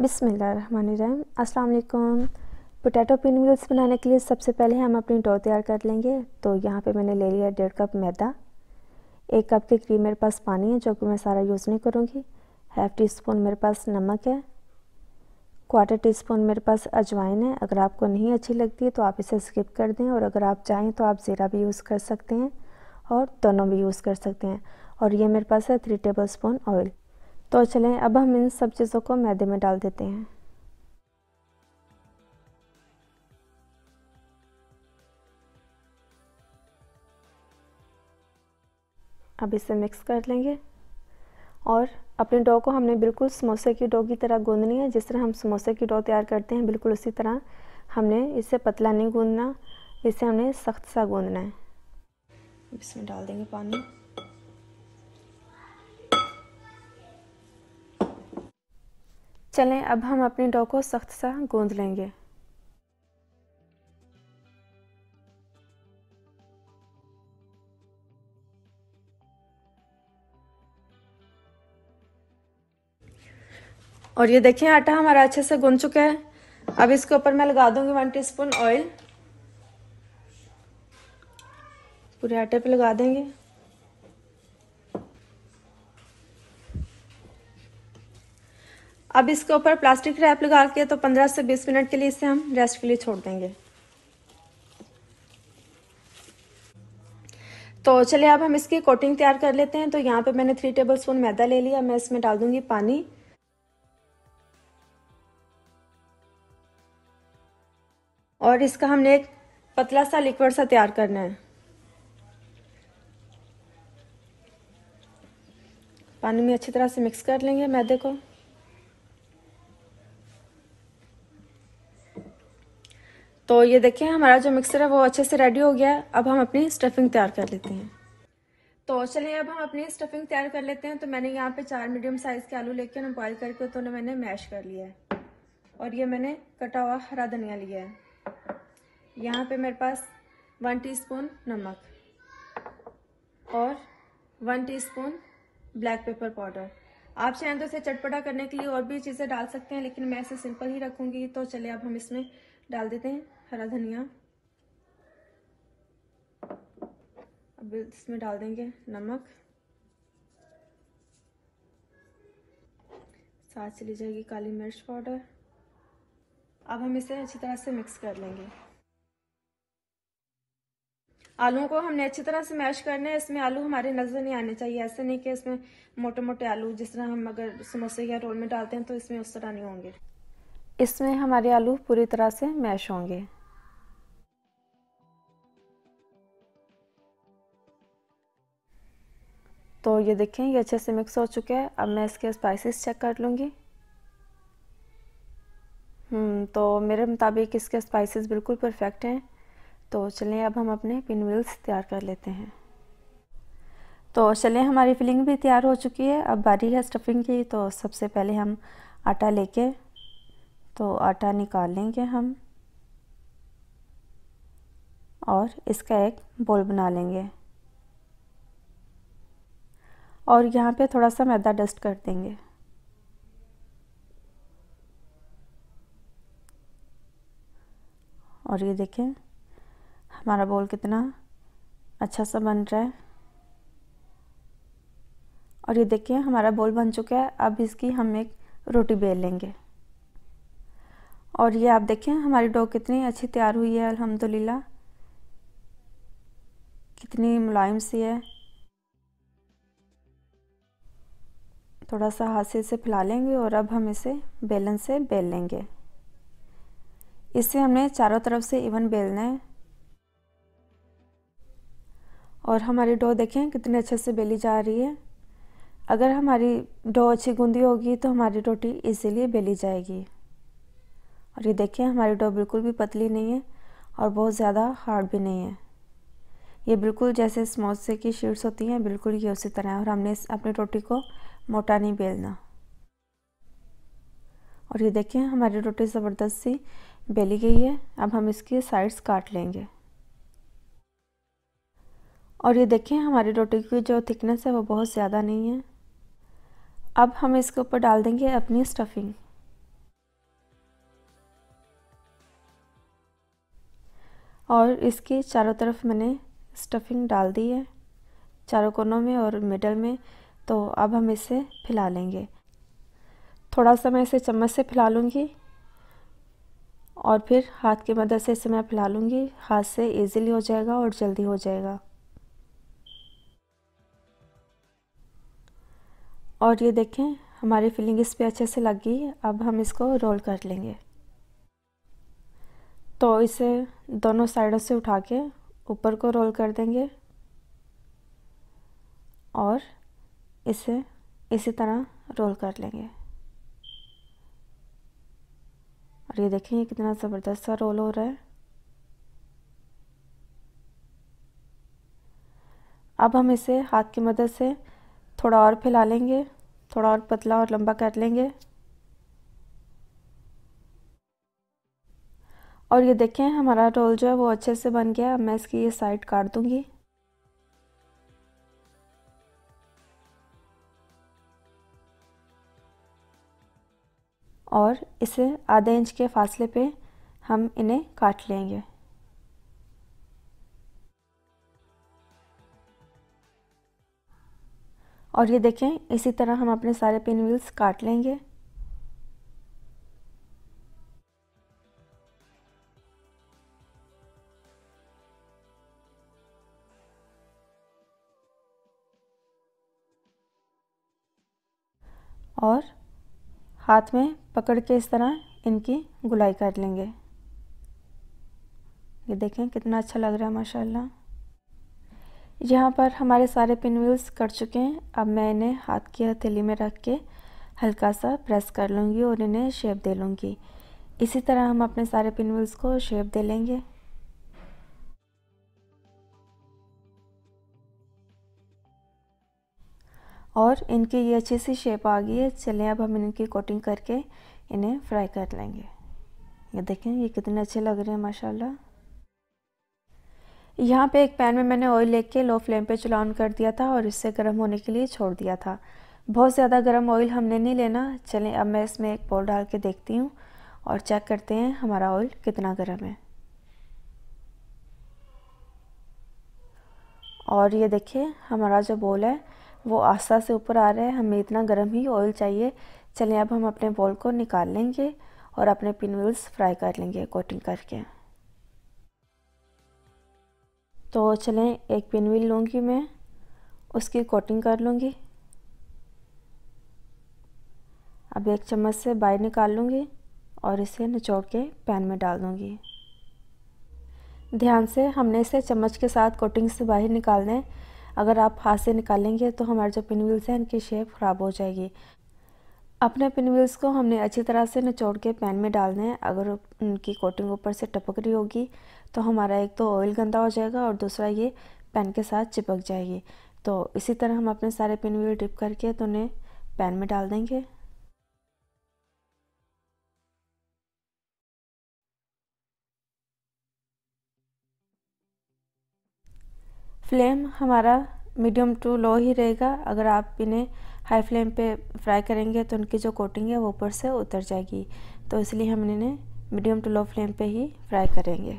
बिसमीम् अल्लाम potato pin noodles बनाने के लिए सबसे पहले हम अपनी डो तैयार कर लेंगे तो यहाँ पे मैंने ले लिया डेढ़ कप मैदा एक कप के करीब मेरे पास पानी है जो कि मैं सारा यूज़ नहीं करूँगी हाफ़ टी स्पून मेरे पास नमक है क्वार्टर टी स्पून मेरे पास अजवाइन है अगर आपको नहीं अच्छी लगती है तो आप इसे स्किप कर दें और अगर आप चाहें तो आप ज़ीरा भी यूज़ कर सकते हैं और दोनों भी यूज़ कर सकते हैं और ये मेरे पास है थ्री टेबल स्पून ऑयल तो चलें अब हम इन सब चीज़ों को मैदे में डाल देते हैं अब इसे मिक्स कर लेंगे और अपने डो को हमने बिल्कुल समोसे की डो की तरह गूंदनी है जिस तरह हम समोसे की डो तैयार करते हैं बिल्कुल उसी तरह हमने इसे पतला नहीं गूंदना इसे हमने सख्त सा गूंदना है अब इसमें डाल देंगे पानी चलें अब हम अपनी डॉ को सख्त सा गूंद लेंगे और ये देखिए आटा हमारा अच्छे से गूंद चुका है अब इसके ऊपर मैं लगा दूंगी वन टीस्पून ऑयल पूरे आटे पे लगा देंगे अब इसके ऊपर प्लास्टिक रैप लगा के तो 15 से 20 मिनट के लिए इसे हम रेस्ट के लिए छोड़ देंगे तो चलिए अब हम इसकी कोटिंग तैयार कर लेते हैं तो यहाँ पे मैंने थ्री टेबल स्पून मैदा ले लिया मैं इसमें डाल दूंगी पानी और इसका हमने एक पतला सा लिक्विड सा तैयार करना है पानी में अच्छी तरह से मिक्स कर लेंगे मैदे को तो ये देखें हमारा जो मिक्सर है वो अच्छे से रेडी हो गया है अब हम अपनी स्टफिंग तैयार कर लेते हैं तो चलिए अब हम अपनी स्टफिंग तैयार कर लेते हैं तो मैंने यहाँ पे चार मीडियम साइज़ के आलू लेके उन्हें बॉयल करके तो उन्हें मैंने मैश कर लिया है और ये मैंने कटा हुआ हरा धनिया लिया है यहाँ पे मेरे पास वन टीस्पून नमक और one teaspoon black pepper powder आप चाहें तो इसे चटपटा करने के लिए और भी चीज़ें डाल सकते हैं लेकिन मैं इसे सिंपल ही रखूँगी तो चलिए अब हम इसमें डाल देते हैं हरा धनिया अब इसमें डाल देंगे नमक साथ चली ली जाएगी काली मिर्च पाउडर अब हम इसे अच्छी तरह से मिक्स कर लेंगे आलूओं को हमने अच्छी तरह से मैश करना है इसमें आलू हमारे नज़र नहीं आने चाहिए ऐसे नहीं कि इसमें मोटे मोटे आलू जिस तरह हम अगर समोसे या रोल में डालते हैं तो इसमें उस तरह नहीं होंगे इसमें हमारे आलू पूरी तरह से मैश होंगे तो ये देखें ये अच्छे से मिक्स हो चुका है अब मैं इसके स्पाइसेस चेक कर लूँगी हम्म, तो मेरे मुताबिक इसके स्पाइसेस बिल्कुल परफेक्ट हैं तो चलें अब हम अपने पिन व्हील्स तैयार कर लेते हैं तो चलें हमारी फिलिंग भी तैयार हो चुकी है अब बारी है स्टफिंग की तो सबसे पहले हम आटा लेके तो आटा निकाल लेंगे हम और इसका एक बोल बना लेंगे और यहाँ पे थोड़ा सा मैदा डस्ट कर देंगे और ये देखें हमारा बोल कितना अच्छा सा बन रहा है और ये देखें हमारा बोल बन चुका है अब इसकी हम एक रोटी बेल लेंगे और ये आप देखें हमारी डो कितनी अच्छी तैयार हुई है अल्हम्दुलिल्लाह कितनी मुलायम सी है थोड़ा सा हाथ से इसे फैला लेंगे और अब हम इसे बेलन से बेल लेंगे इसे हमने चारों तरफ से इवन बेलना है और हमारी डो देखें कितने अच्छे से बेली जा रही है अगर हमारी डो अच्छी गूंदी होगी तो हमारी रोटी इजीली बेली जाएगी और ये देखें हमारी डो बिल्कुल भी पतली नहीं है और बहुत ज़्यादा हार्ड भी नहीं है ये बिल्कुल जैसे समोसे की शीट्स होती हैं बिल्कुल ये उसी तरह है और हमने अपनी रोटी को मोटा नहीं बेलना और ये देखें हमारी रोटी ज़बरदस्त सी बेली गई है अब हम इसकी साइड्स काट लेंगे और ये देखें हमारी रोटी की जो थिकनेस है वो बहुत ज़्यादा नहीं है अब हम इसके ऊपर डाल देंगे अपनी स्टफिंग और इसके चारों तरफ मैंने स्टफिंग डाल दी है चारों कोनों में और मिडल में तो अब हम इसे फैला लेंगे थोड़ा सा मैं इसे चम्मच से फैला लूँगी और फिर हाथ की मदद से इसे मैं फैला लूँगी हाथ से इजीली हो जाएगा और जल्दी हो जाएगा और ये देखें हमारी फिलिंग इस पर अच्छे से लग गई अब हम इसको रोल कर लेंगे तो इसे दोनों साइडों से उठा के ऊपर को रोल कर देंगे और इसे इसी तरह रोल कर लेंगे और ये देखेंगे कितना ज़बरदस्त सा रोल हो रहा है अब हम इसे हाथ की मदद से थोड़ा और फैला लेंगे थोड़ा और पतला और लंबा कर लेंगे और ये देखें हमारा रोल जो है वो अच्छे से बन गया मैं इसकी ये साइड काट दूंगी और इसे आधे इंच के फासले पे हम इन्हें काट लेंगे और ये देखें इसी तरह हम अपने सारे पिन व्हील्स काट लेंगे और हाथ में पकड़ के इस तरह इनकी गुलाई कर लेंगे ये देखें कितना अच्छा लग रहा है माशाल्लाह यहाँ पर हमारे सारे पिनविल्स कट चुके हैं अब मैं इन्हें हाथ की हथेली में रख के हल्का सा प्रेस कर लूँगी और इन्हें शेप दे लूँगी इसी तरह हम अपने सारे पिनविल्स को शेप दे लेंगे और इनकी ये अच्छे से शेप आ गई है चलें अब हम इनकी कोटिंग करके इन्हें फ्राई कर लेंगे ये देखें ये कितने अच्छे लग रहे हैं माशाल्लाह यहाँ पे एक पैन में मैंने ऑयल लेके लो फ्लेम पे चला ऑन कर दिया था और इससे गर्म होने के लिए छोड़ दिया था बहुत ज़्यादा गर्म ऑयल हमने नहीं लेना चलें अब मैं इसमें एक बॉल डाल के देखती हूँ और चेक करते हैं हमारा ऑयल कितना गर्म है और ये देखिए हमारा जो बोल है वो आस्था से ऊपर आ रहा है हमें इतना गर्म ही ऑयल चाहिए चलें अब हम अपने बॉल को निकाल लेंगे और अपने पिन व्हील्स फ्राई कर लेंगे कोटिंग करके तो चलें एक पिन व्हील लूँगी मैं उसकी कोटिंग कर लूँगी अब एक चम्मच से बाहर निकाल लूँगी और इसे निचोड़ के पैन में डाल दूँगी ध्यान से हमने इसे चम्मच के साथ कोटिंग से बाहर निकाल दें अगर आप हाथ से निकालेंगे तो हमारे जो पिनवील्स हैं इनकी शेप ख़राब हो जाएगी अपने पिनविल्स को हमने अच्छी तरह से निचोड़ के पैन में डालने हैं अगर उनकी कोटिंग ऊपर से टपक रही होगी तो हमारा एक तो ऑयल गंदा हो जाएगा और दूसरा ये पैन के साथ चिपक जाएगी तो इसी तरह हम अपने सारे पिनविल डिप करके तो उन्हें पैन में डाल देंगे फ्लेम हमारा मीडियम टू लो ही रहेगा अगर आप इन्हें हाई फ्लेम पे फ्राई करेंगे तो उनकी जो कोटिंग है वो ऊपर से उतर जाएगी तो इसलिए हम इन्हें मीडियम टू लो फ्लेम पे ही फ्राई करेंगे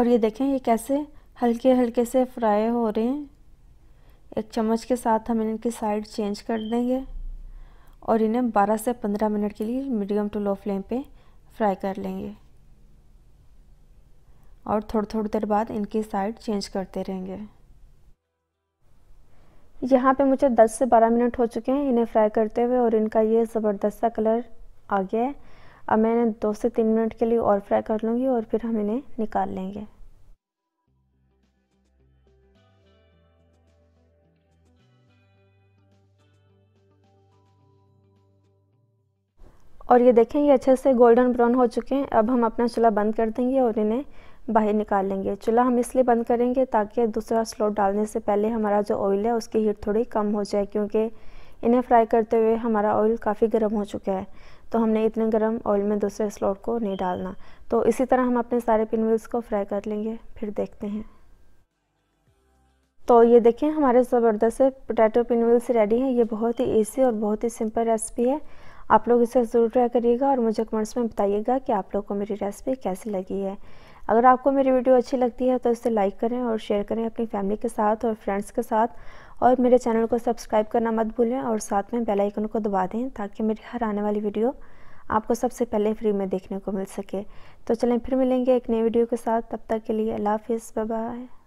और ये देखें ये कैसे हल्के हल्के से फ्राई हो रहे हैं एक चम्मच के साथ हम इनकी साइड चेंज कर देंगे और इन्हें 12 से 15 मिनट के लिए मीडियम टू लो फ्लेम पे फ्राई कर लेंगे और थोड़ी थोड़ी देर बाद इनकी साइड चेंज करते रहेंगे यहाँ पे मुझे 10 से 12 मिनट हो चुके हैं इन्हें फ्राई करते हुए और इनका ये ज़बरदस्त सा कलर आ गया है अब मैं इन्हें दो से तीन मिनट के लिए और फ्राई कर लूँगी और फिर हम इन्हें निकाल लेंगे और ये देखें ये अच्छे से गोल्डन ब्राउन हो चुके हैं अब हम अपना चूल्हा बंद कर देंगे और इन्हें बाहर निकाल लेंगे चूल्हा हम इसलिए बंद करेंगे ताकि दूसरा स्लोट डालने से पहले हमारा जो ऑयल है उसकी हीट थोड़ी कम हो जाए क्योंकि इन्हें फ्राई करते हुए हमारा ऑयल काफ़ी गर्म हो चुका है तो हमने इतने गर्म ऑयल में दूसरे स्लोट को नहीं डालना तो इसी तरह हम अपने सारे पिनविल्स को फ्राई कर लेंगे फिर देखते हैं तो ये देखें हमारे ज़बरदस्त पोटैटो पिनविल्स रेडी हैं ये बहुत ही ईजी और बहुत ही सिंपल रेसिपी है आप लोग इसे ज़रूर ट्राई करिएगा और मुझे कमेंट्स में बताइएगा कि आप लोग को मेरी रेसिपी कैसी लगी है अगर आपको मेरी वीडियो अच्छी लगती है तो इसे लाइक करें और शेयर करें अपनी फैमिली के साथ और फ्रेंड्स के साथ और मेरे चैनल को सब्सक्राइब करना मत भूलें और साथ में बेल आइकन को दबा दें ताकि मेरी हर आने वाली वीडियो आपको सबसे पहले फ्री में देखने को मिल सके तो चलें फिर मिलेंगे एक नई वीडियो के साथ तब तक के लिए अल्लाह हाफिज़ बाय